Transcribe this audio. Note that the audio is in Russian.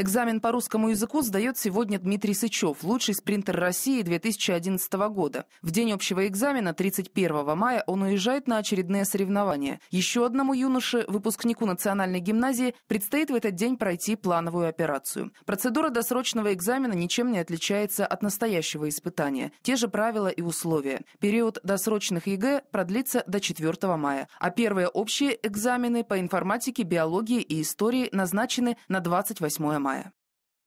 Экзамен по русскому языку сдает сегодня Дмитрий Сычев, лучший спринтер России 2011 года. В день общего экзамена 31 мая он уезжает на очередные соревнования. Еще одному юноше, выпускнику Национальной гимназии, предстоит в этот день пройти плановую операцию. Процедура досрочного экзамена ничем не отличается от настоящего испытания. Те же правила и условия. Период досрочных ЕГЭ продлится до 4 мая, а первые общие экзамены по информатике, биологии и истории назначены на 28 мая. Meier.